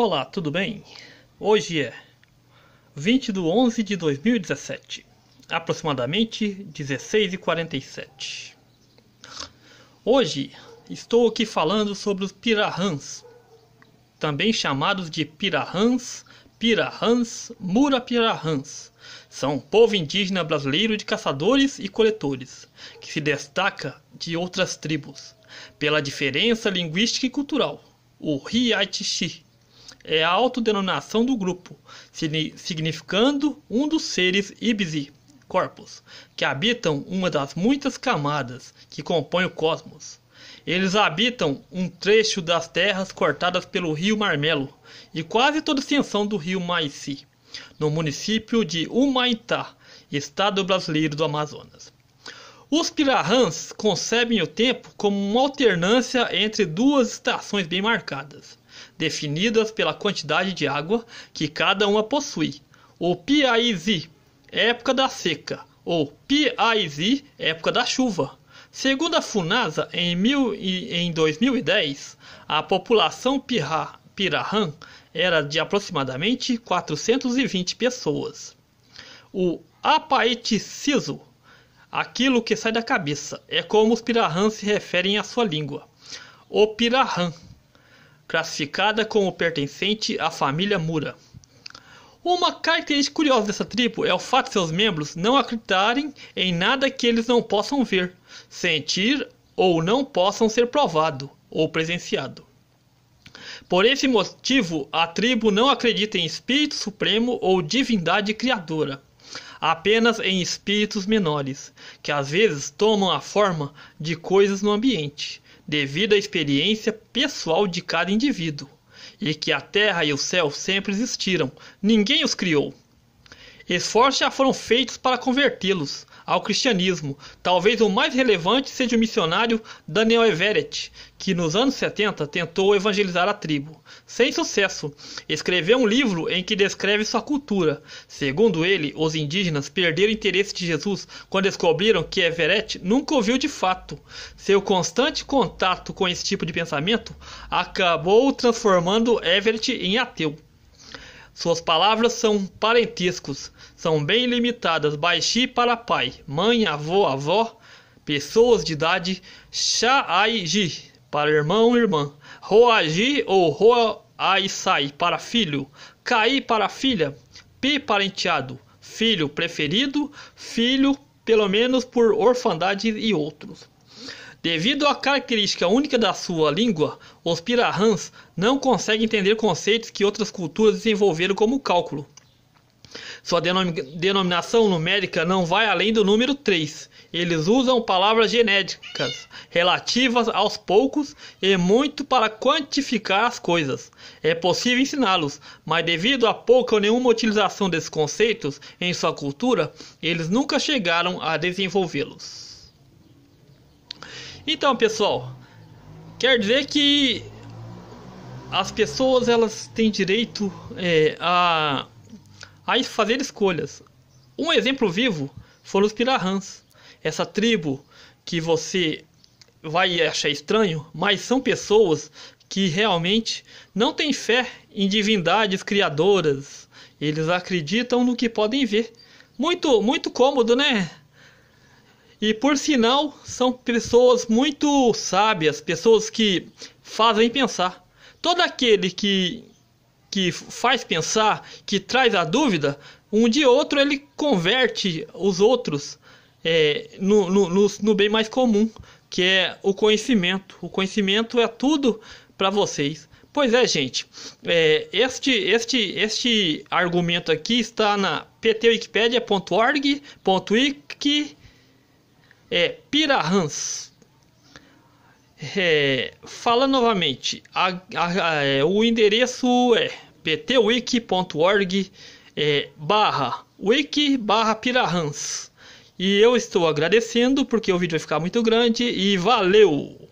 Olá, tudo bem? Hoje é 20 de 11 de 2017, aproximadamente 16h47. Hoje estou aqui falando sobre os pirahãs, também chamados de pirahãs, pirahãs, murapirahãs. São um povo indígena brasileiro de caçadores e coletores, que se destaca de outras tribos pela diferença linguística e cultural, o Riaitishi é a autodenominação do grupo, significando um dos seres ibsi, corpos, que habitam uma das muitas camadas que compõem o cosmos. Eles habitam um trecho das terras cortadas pelo rio Marmelo e quase toda a extensão do rio Maici, no município de Humaitá, estado brasileiro do Amazonas. Os pirahãs concebem o tempo como uma alternância entre duas estações bem marcadas definidas pela quantidade de água que cada uma possui. O Piaizi, época da seca, ou Piaizi, época da chuva. Segundo a Funasa, em, mil e, em 2010, a população pirra, Pirahã era de aproximadamente 420 pessoas. O apaeticiso, aquilo que sai da cabeça, é como os pirahãs se referem à sua língua. O pirahã classificada como pertencente à família Mura. Uma característica curiosa dessa tribo é o fato de seus membros não acreditarem em nada que eles não possam ver, sentir ou não possam ser provado ou presenciado. Por esse motivo, a tribo não acredita em espírito supremo ou divindade criadora, apenas em espíritos menores, que às vezes tomam a forma de coisas no ambiente, devido à experiência pessoal de cada indivíduo, e que a terra e o céu sempre existiram, ninguém os criou. Esforços já foram feitos para convertê-los, ao cristianismo. Talvez o mais relevante seja o missionário Daniel Everett, que nos anos 70 tentou evangelizar a tribo. Sem sucesso, escreveu um livro em que descreve sua cultura. Segundo ele, os indígenas perderam o interesse de Jesus quando descobriram que Everett nunca ouviu de fato. Seu constante contato com esse tipo de pensamento acabou transformando Everett em ateu. Suas palavras são parentescos, são bem limitadas, baixi para pai, mãe, avô, avó, pessoas de idade, chá-ai-ji, para irmão, irmã, roagi ou roa-ai-sai, para filho, caí para filha, pi para enteado, filho preferido, filho pelo menos por orfandade e outros. Devido à característica única da sua língua, os pirahãs não conseguem entender conceitos que outras culturas desenvolveram como cálculo. Sua denominação numérica não vai além do número 3. Eles usam palavras genéricas relativas aos poucos e muito para quantificar as coisas. É possível ensiná-los, mas devido a pouca ou nenhuma utilização desses conceitos em sua cultura, eles nunca chegaram a desenvolvê-los. Então, pessoal, quer dizer que as pessoas elas têm direito é, a, a fazer escolhas. Um exemplo vivo foram os pirahãs, essa tribo que você vai achar estranho, mas são pessoas que realmente não têm fé em divindades criadoras. Eles acreditam no que podem ver. Muito, muito cômodo, né? E por sinal, são pessoas muito sábias, pessoas que fazem pensar. Todo aquele que, que faz pensar, que traz a dúvida, um de outro ele converte os outros é, no, no, no, no bem mais comum, que é o conhecimento. O conhecimento é tudo para vocês. Pois é, gente. É, este, este, este argumento aqui está na ptwikipedia.org.wiki.com é, Pirahans. É, fala novamente, a, a, a, é, o endereço é ptwiki.org é, barra wiki barra pirahans. E eu estou agradecendo porque o vídeo vai ficar muito grande e valeu!